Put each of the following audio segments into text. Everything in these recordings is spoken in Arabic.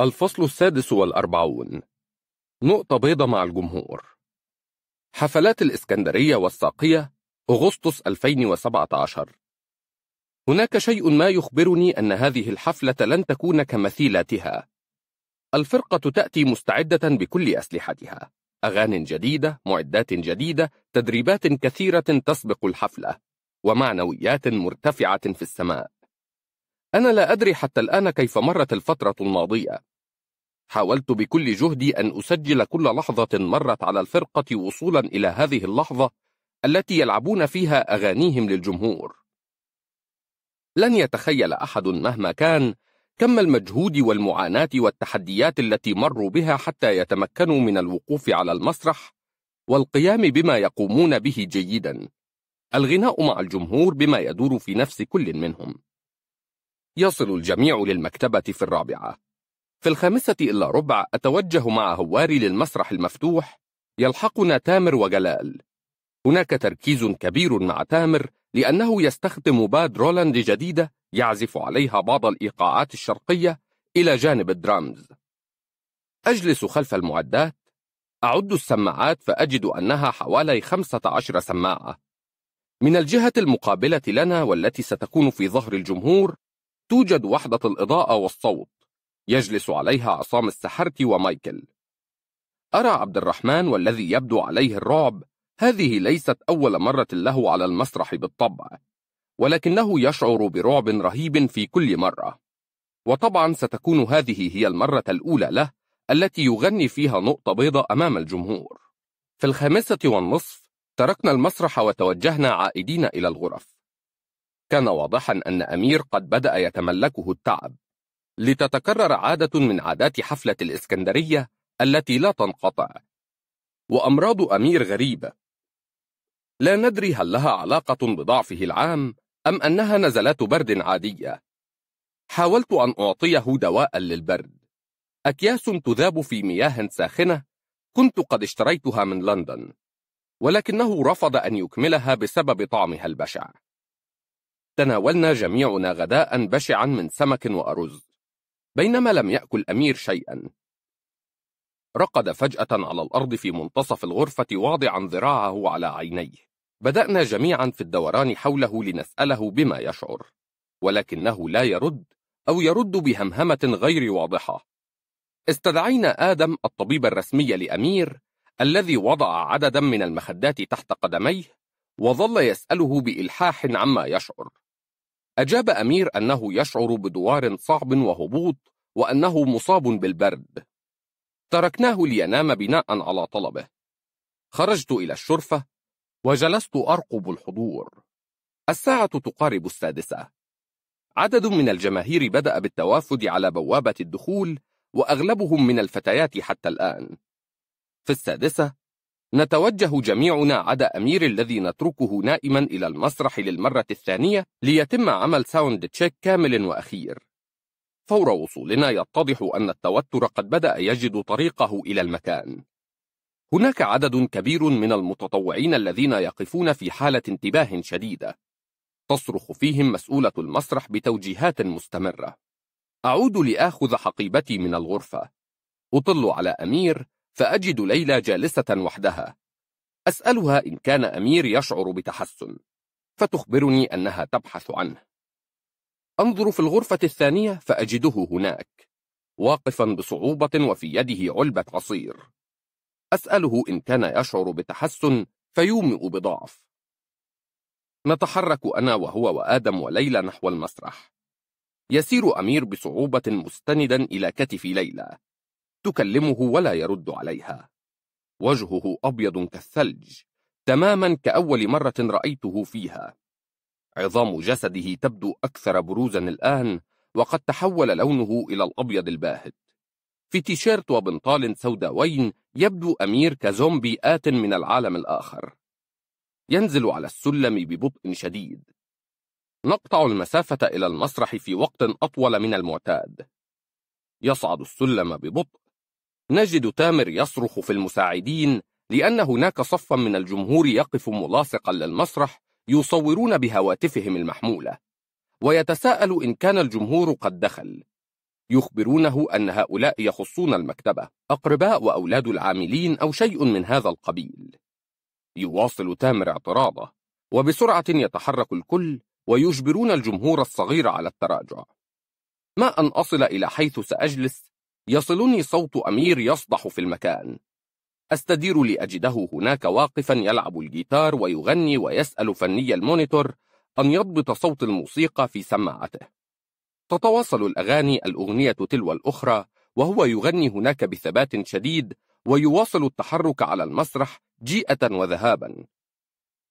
الفصل السادس والأربعون نقطة بيضة مع الجمهور حفلات الإسكندرية والساقية أغسطس 2017 هناك شيء ما يخبرني أن هذه الحفلة لن تكون كمثيلاتها الفرقة تأتي مستعدة بكل أسلحتها أغاني جديدة، معدات جديدة، تدريبات كثيرة تسبق الحفلة ومعنويات مرتفعة في السماء أنا لا أدري حتى الآن كيف مرت الفترة الماضية حاولت بكل جهدي أن أسجل كل لحظة مرت على الفرقة وصولا إلى هذه اللحظة التي يلعبون فيها أغانيهم للجمهور لن يتخيل أحد مهما كان كم المجهود والمعاناة والتحديات التي مروا بها حتى يتمكنوا من الوقوف على المسرح والقيام بما يقومون به جيدا الغناء مع الجمهور بما يدور في نفس كل منهم يصل الجميع للمكتبة في الرابعة في الخامسة إلا ربع أتوجه مع هواري للمسرح المفتوح يلحقنا تامر وجلال هناك تركيز كبير مع تامر لأنه يستخدم باد رولاند جديدة يعزف عليها بعض الإيقاعات الشرقية إلى جانب الدرامز أجلس خلف المعدات أعد السماعات فأجد أنها حوالي 15 سماعة من الجهة المقابلة لنا والتي ستكون في ظهر الجمهور توجد وحدة الإضاءة والصوت يجلس عليها عصام السحرتي ومايكل أرى عبد الرحمن والذي يبدو عليه الرعب هذه ليست أول مرة له على المسرح بالطبع ولكنه يشعر برعب رهيب في كل مرة وطبعا ستكون هذه هي المرة الأولى له التي يغني فيها نقطة بيضاء أمام الجمهور في الخامسة والنصف تركنا المسرح وتوجهنا عائدين إلى الغرف كان واضحا أن أمير قد بدأ يتملكه التعب لتتكرر عادة من عادات حفلة الإسكندرية التي لا تنقطع وأمراض أمير غريبة لا ندري هل لها علاقة بضعفه العام أم أنها نزلات برد عادية حاولت أن أعطيه دواء للبرد أكياس تذاب في مياه ساخنة كنت قد اشتريتها من لندن ولكنه رفض أن يكملها بسبب طعمها البشع تناولنا جميعنا غداء بشعا من سمك وأرز بينما لم يأكل أمير شيئا رقد فجأة على الأرض في منتصف الغرفة واضعا ذراعه على عينيه بدأنا جميعا في الدوران حوله لنسأله بما يشعر ولكنه لا يرد أو يرد بهمهمة غير واضحة استدعينا آدم الطبيب الرسمي لأمير الذي وضع عددا من المخدات تحت قدميه وظل يسأله بإلحاح عما يشعر أجاب أمير أنه يشعر بدوار صعب وهبوط وأنه مصاب بالبرد تركناه لينام بناء على طلبه خرجت إلى الشرفة وجلست أرقب الحضور الساعة تقارب السادسة عدد من الجماهير بدأ بالتوافد على بوابة الدخول وأغلبهم من الفتيات حتى الآن في السادسة نتوجه جميعنا عدا أمير الذي نتركه نائما إلى المسرح للمرة الثانية ليتم عمل ساوند تشيك كامل وأخير فور وصولنا يتضح أن التوتر قد بدأ يجد طريقه إلى المكان هناك عدد كبير من المتطوعين الذين يقفون في حالة انتباه شديدة تصرخ فيهم مسؤولة المسرح بتوجيهات مستمرة أعود لآخذ حقيبتي من الغرفة أطل على أمير فأجد ليلى جالسة وحدها أسألها إن كان أمير يشعر بتحسن فتخبرني أنها تبحث عنه أنظر في الغرفة الثانية فأجده هناك واقفا بصعوبة وفي يده علبة عصير أسأله إن كان يشعر بتحسن فيومئ بضعف نتحرك أنا وهو وآدم وليلى نحو المسرح يسير أمير بصعوبة مستندا إلى كتف ليلى تكلمه ولا يرد عليها وجهه أبيض كالثلج تماما كأول مرة رأيته فيها عظام جسده تبدو أكثر بروزا الآن وقد تحول لونه إلى الأبيض الباهت في تيشيرت وبنطال سوداوين يبدو أمير كزومبي آت من العالم الآخر ينزل على السلم ببطء شديد نقطع المسافة إلى المسرح في وقت أطول من المعتاد يصعد السلم ببطء نجد تامر يصرخ في المساعدين لأن هناك صفا من الجمهور يقف ملاصقا للمسرح يصورون بهواتفهم المحمولة ويتساءل إن كان الجمهور قد دخل يخبرونه أن هؤلاء يخصون المكتبة أقرباء وأولاد العاملين أو شيء من هذا القبيل يواصل تامر اعتراضه وبسرعة يتحرك الكل ويجبرون الجمهور الصغير على التراجع ما أن أصل إلى حيث سأجلس يصلني صوت أمير يصدح في المكان أستدير لأجده هناك واقفا يلعب الجيتار ويغني ويسأل فني المونيتور أن يضبط صوت الموسيقى في سماعته تتواصل الأغاني الأغنية تلو الأخرى وهو يغني هناك بثبات شديد ويواصل التحرك على المسرح جيئة وذهابا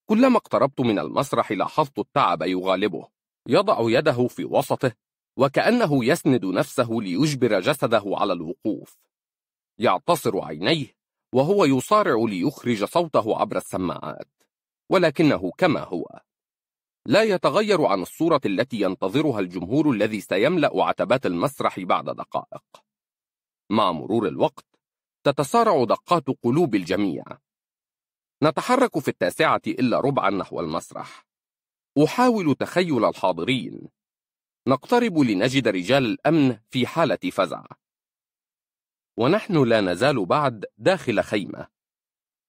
كلما اقتربت من المسرح لاحظت التعب يغالبه يضع يده في وسطه وكأنه يسند نفسه ليجبر جسده على الوقوف يعتصر عينيه وهو يصارع ليخرج صوته عبر السماعات ولكنه كما هو لا يتغير عن الصورة التي ينتظرها الجمهور الذي سيملأ عتبات المسرح بعد دقائق مع مرور الوقت تتسارع دقات قلوب الجميع نتحرك في التاسعة إلا ربعا نحو المسرح أحاول تخيل الحاضرين نقترب لنجد رجال الأمن في حالة فزع ونحن لا نزال بعد داخل خيمة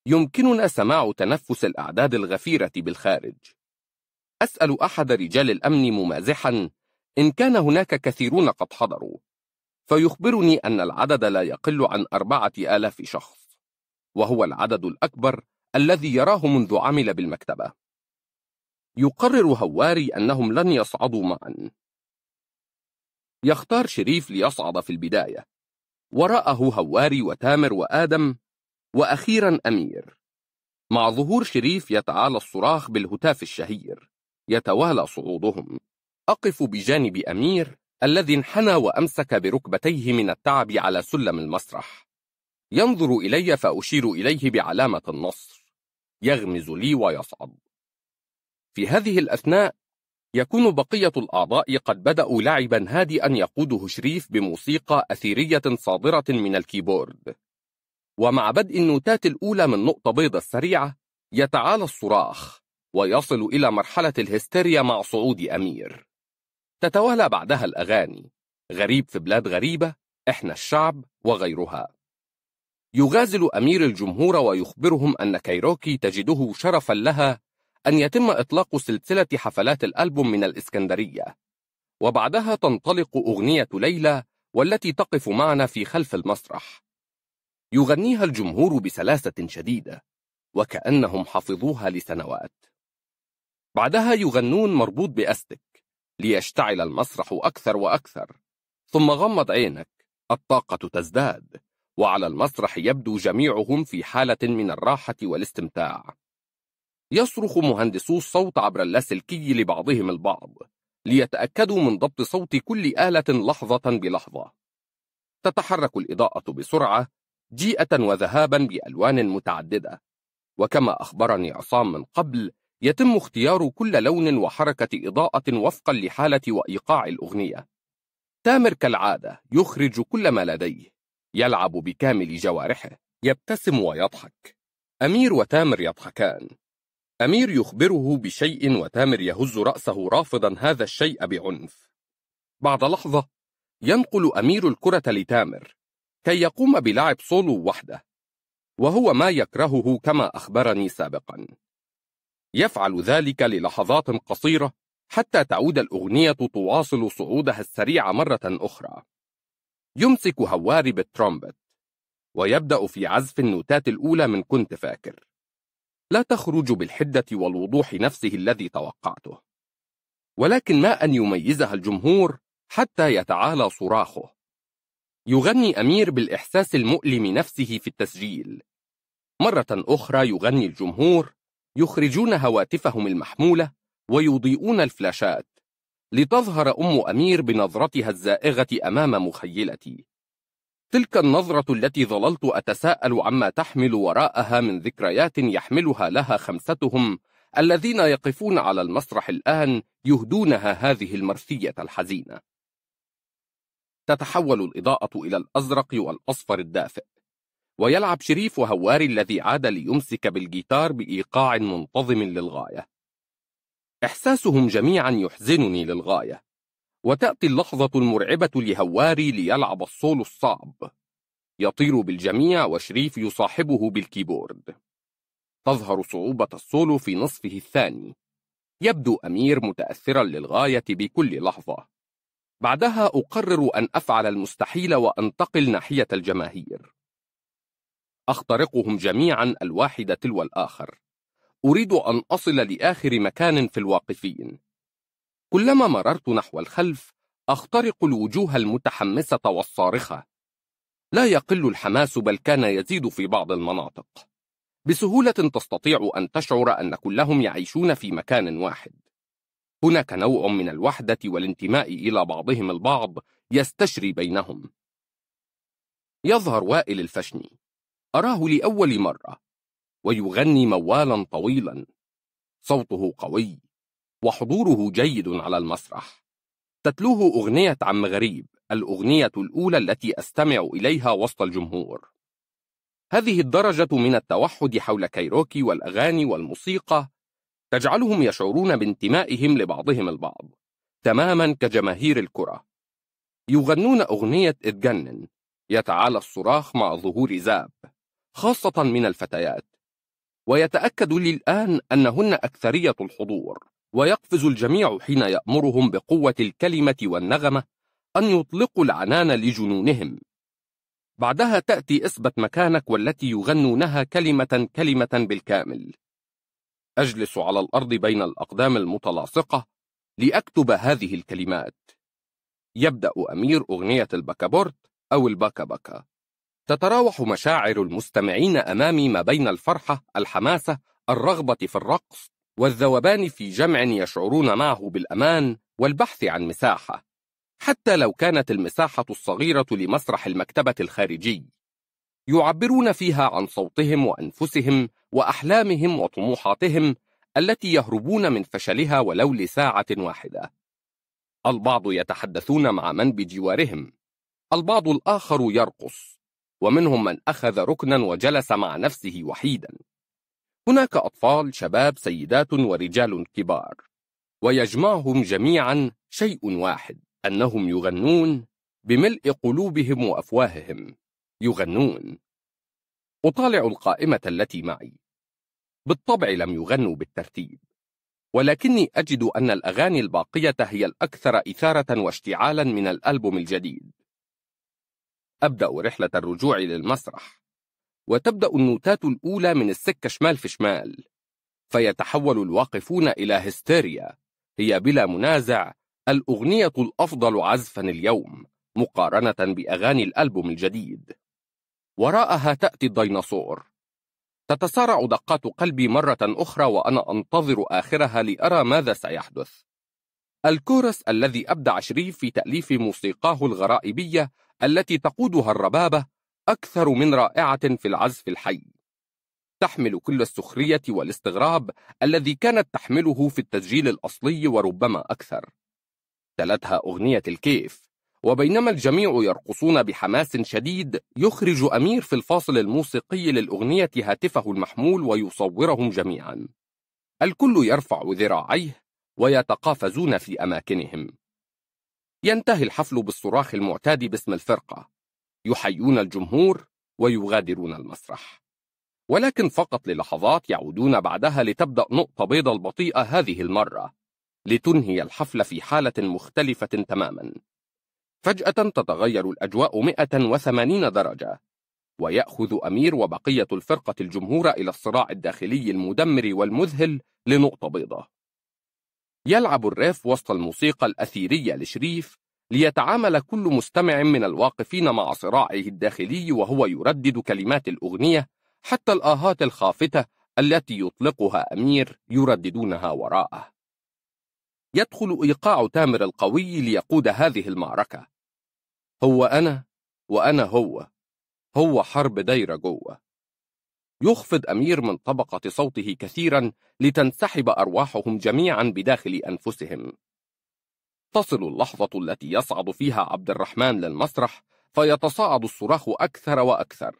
يمكننا سماع تنفس الأعداد الغفيرة بالخارج أسأل أحد رجال الأمن ممازحا إن كان هناك كثيرون قد حضروا فيخبرني أن العدد لا يقل عن أربعة آلاف شخص وهو العدد الأكبر الذي يراه منذ عمل بالمكتبة يقرر هواري أنهم لن يصعدوا معا يختار شريف ليصعد في البداية وراءه هواري وتامر وآدم وأخيرا أمير مع ظهور شريف يتعالى الصراخ بالهتاف الشهير يتوالى صعودهم أقف بجانب أمير الذي انحنى وأمسك بركبتيه من التعب على سلم المسرح ينظر إلي فأشير إليه بعلامة النصر يغمز لي ويصعد في هذه الأثناء يكون بقية الأعضاء قد بدأوا لعبا هادئا يقوده شريف بموسيقى أثيرية صادرة من الكيبورد ومع بدء النوتات الأولى من نقطة بيضة السريعة يتعالى الصراخ ويصل إلى مرحلة الهستيريا مع صعود أمير تتوالى بعدها الأغاني غريب في بلاد غريبة إحنا الشعب وغيرها يغازل أمير الجمهور ويخبرهم أن كيروكي تجده شرفا لها أن يتم إطلاق سلسلة حفلات الألبوم من الإسكندرية وبعدها تنطلق أغنية ليلى والتي تقف معنا في خلف المسرح يغنيها الجمهور بسلاسة شديدة وكأنهم حفظوها لسنوات بعدها يغنون مربوط بأستك ليشتعل المسرح أكثر وأكثر ثم غمض عينك الطاقة تزداد وعلى المسرح يبدو جميعهم في حالة من الراحة والاستمتاع يصرخ مهندسو الصوت عبر اللاسلكي لبعضهم البعض ليتأكدوا من ضبط صوت كل آلة لحظة بلحظة تتحرك الإضاءة بسرعة جيئة وذهابا بألوان متعددة وكما أخبرني عصام من قبل يتم اختيار كل لون وحركة إضاءة وفقا لحالة وإيقاع الأغنية تامر كالعادة يخرج كل ما لديه يلعب بكامل جوارحه يبتسم ويضحك أمير وتامر يضحكان أمير يخبره بشيء وتامر يهز رأسه رافضا هذا الشيء بعنف بعد لحظة ينقل أمير الكرة لتامر كي يقوم بلعب سولو وحده وهو ما يكرهه كما أخبرني سابقا يفعل ذلك للحظات قصيرة حتى تعود الأغنية تواصل صعودها السريع مرة أخرى يمسك هواري بالترومبت ويبدأ في عزف النوتات الأولى من كنت فاكر لا تخرج بالحدة والوضوح نفسه الذي توقعته ولكن ما أن يميزها الجمهور حتى يتعالى صراخه يغني أمير بالإحساس المؤلم نفسه في التسجيل مرة أخرى يغني الجمهور يخرجون هواتفهم المحمولة ويضيئون الفلاشات لتظهر أم أمير بنظرتها الزائغة أمام مخيلتي تلك النظرة التي ظللت أتساءل عما تحمل وراءها من ذكريات يحملها لها خمستهم الذين يقفون على المسرح الآن يهدونها هذه المرثية الحزينة تتحول الإضاءة إلى الأزرق والأصفر الدافئ ويلعب شريف وهواري الذي عاد ليمسك بالجيتار بإيقاع منتظم للغاية إحساسهم جميعا يحزنني للغاية وتأتي اللحظة المرعبة لهواري ليلعب الصولو الصعب يطير بالجميع وشريف يصاحبه بالكيبورد تظهر صعوبة الصولو في نصفه الثاني يبدو أمير متأثرا للغاية بكل لحظة بعدها أقرر أن أفعل المستحيل وأنتقل ناحية الجماهير أخترقهم جميعا الواحد تلو الآخر أريد أن أصل لآخر مكان في الواقفين كلما مررت نحو الخلف أخترق الوجوه المتحمسة والصارخة لا يقل الحماس بل كان يزيد في بعض المناطق بسهولة تستطيع أن تشعر أن كلهم يعيشون في مكان واحد هناك نوع من الوحدة والانتماء إلى بعضهم البعض يستشري بينهم يظهر وائل الفشني أراه لأول مرة ويغني موالا طويلا صوته قوي وحضوره جيد على المسرح تتلوه أغنية عم غريب الأغنية الأولى التي أستمع إليها وسط الجمهور هذه الدرجة من التوحد حول كايروكي والأغاني والموسيقى تجعلهم يشعرون بانتمائهم لبعضهم البعض تماما كجماهير الكرة يغنون أغنية اتجنن يتعالى الصراخ مع ظهور زاب خاصة من الفتيات ويتأكد لي الآن أنهن أكثرية الحضور ويقفز الجميع حين يأمرهم بقوة الكلمة والنغمة أن يطلقوا العنان لجنونهم بعدها تأتي إثبت مكانك والتي يغنونها كلمة كلمة بالكامل أجلس على الأرض بين الأقدام المتلاصقة لأكتب هذه الكلمات يبدأ أمير أغنية البكابورت أو الباكاباكا تتراوح مشاعر المستمعين أمامي ما بين الفرحة، الحماسة، الرغبة في الرقص، والذوبان في جمع يشعرون معه بالأمان والبحث عن مساحة حتى لو كانت المساحة الصغيرة لمسرح المكتبة الخارجي يعبرون فيها عن صوتهم وأنفسهم وأحلامهم وطموحاتهم التي يهربون من فشلها ولو لساعة واحدة البعض يتحدثون مع من بجوارهم البعض الآخر يرقص ومنهم من أخذ ركنا وجلس مع نفسه وحيدا هناك أطفال شباب سيدات ورجال كبار ويجمعهم جميعا شيء واحد أنهم يغنون بملء قلوبهم وأفواههم يغنون أطالع القائمة التي معي بالطبع لم يغنوا بالترتيب ولكني أجد أن الأغاني الباقية هي الأكثر إثارة واشتعالا من الألبوم الجديد أبدأ رحلة الرجوع للمسرح وتبدأ النوتات الأولى من السكة شمال في شمال فيتحول الواقفون إلى هستيريا هي بلا منازع الأغنية الأفضل عزفا اليوم مقارنة بأغاني الألبوم الجديد وراءها تأتي الديناصور تتسارع دقات قلبي مرة أخرى وأنا أنتظر آخرها لأرى ماذا سيحدث الكورس الذي أبدع شريف في تأليف موسيقاه الغرائبية التي تقودها الربابة أكثر من رائعة في العزف الحي تحمل كل السخرية والاستغراب الذي كانت تحمله في التسجيل الأصلي وربما أكثر تلتها أغنية الكيف وبينما الجميع يرقصون بحماس شديد يخرج أمير في الفاصل الموسيقي للأغنية هاتفه المحمول ويصورهم جميعا الكل يرفع ذراعيه ويتقافزون في أماكنهم ينتهي الحفل بالصراخ المعتاد باسم الفرقة يحيون الجمهور ويغادرون المسرح ولكن فقط للحظات يعودون بعدها لتبدأ نقطة بيضة البطيئة هذه المرة لتنهي الحفل في حالة مختلفة تماما فجأة تتغير الأجواء 180 درجة ويأخذ أمير وبقية الفرقة الجمهور إلى الصراع الداخلي المدمر والمذهل لنقطة بيضة يلعب الريف وسط الموسيقى الأثيرية لشريف ليتعامل كل مستمع من الواقفين مع صراعه الداخلي وهو يردد كلمات الأغنية حتى الآهات الخافتة التي يطلقها أمير يرددونها وراءه يدخل إيقاع تامر القوي ليقود هذه المعركة هو أنا وأنا هو هو حرب دايرة جوه يخفض أمير من طبقة صوته كثيرا لتنسحب أرواحهم جميعا بداخل أنفسهم تصل اللحظة التي يصعد فيها عبد الرحمن للمسرح فيتصاعد الصراخ أكثر وأكثر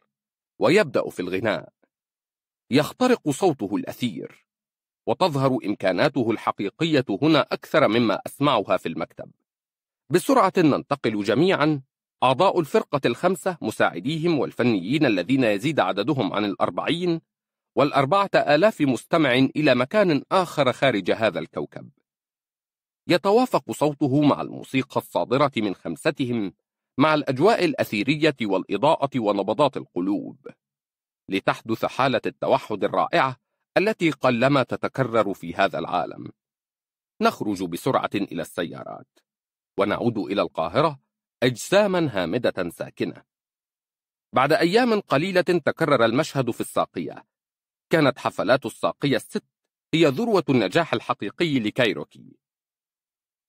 ويبدأ في الغناء يخترق صوته الأثير وتظهر إمكاناته الحقيقية هنا أكثر مما أسمعها في المكتب بسرعة ننتقل جميعا أعضاء الفرقة الخمسة مساعديهم والفنيين الذين يزيد عددهم عن الأربعين والأربعة آلاف مستمع إلى مكان آخر خارج هذا الكوكب يتوافق صوته مع الموسيقى الصادرة من خمستهم مع الأجواء الأثيرية والإضاءة ونبضات القلوب لتحدث حالة التوحد الرائعة التي قلما تتكرر في هذا العالم نخرج بسرعة إلى السيارات ونعود إلى القاهرة أجساما هامدة ساكنة بعد أيام قليلة تكرر المشهد في الساقية كانت حفلات الساقية الست هي ذروة النجاح الحقيقي لكايروكي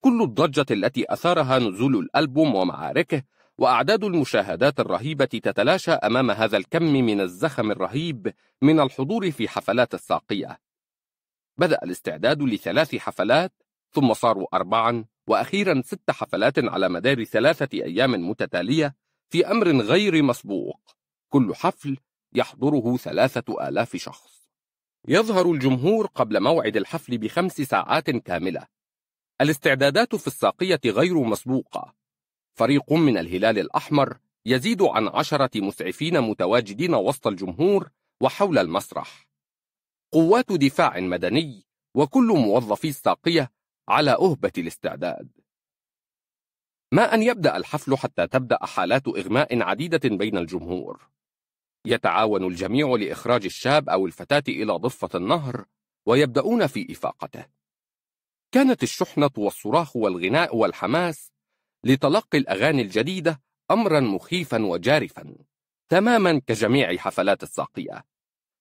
كل الضجة التي أثارها نزول الألبوم ومعاركه وأعداد المشاهدات الرهيبة تتلاشى أمام هذا الكم من الزخم الرهيب من الحضور في حفلات الساقية بدأ الاستعداد لثلاث حفلات ثم صاروا أربعا وأخيرا ست حفلات على مدار ثلاثة أيام متتالية في أمر غير مسبوق كل حفل يحضره ثلاثة آلاف شخص يظهر الجمهور قبل موعد الحفل بخمس ساعات كاملة الاستعدادات في الساقية غير مسبوقة فريق من الهلال الأحمر يزيد عن عشرة مسعفين متواجدين وسط الجمهور وحول المسرح قوات دفاع مدني وكل موظفي الساقية على أهبة الاستعداد ما أن يبدأ الحفل حتى تبدأ حالات إغماء عديدة بين الجمهور يتعاون الجميع لإخراج الشاب أو الفتاة إلى ضفة النهر ويبدأون في إفاقته كانت الشحنة والصراخ والغناء والحماس لتلقي الأغاني الجديدة أمرا مخيفا وجارفا تماما كجميع حفلات الساقية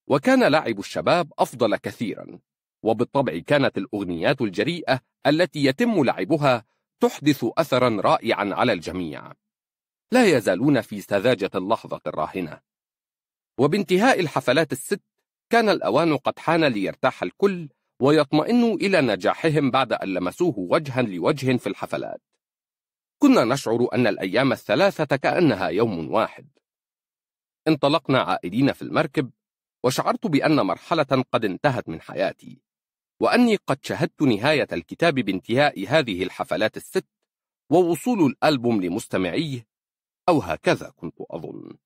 وكان لعب الشباب أفضل كثيرا وبالطبع كانت الأغنيات الجريئة التي يتم لعبها تحدث أثرا رائعا على الجميع لا يزالون في سذاجة اللحظة الراهنة وبانتهاء الحفلات الست كان الأوان قد حان ليرتاح الكل ويطمئنوا إلى نجاحهم بعد أن لمسوه وجها لوجه في الحفلات كنا نشعر أن الأيام الثلاثة كأنها يوم واحد انطلقنا عائدين في المركب وشعرت بأن مرحلة قد انتهت من حياتي وأني قد شهدت نهاية الكتاب بانتهاء هذه الحفلات الست ووصول الألبوم لمستمعيه أو هكذا كنت أظن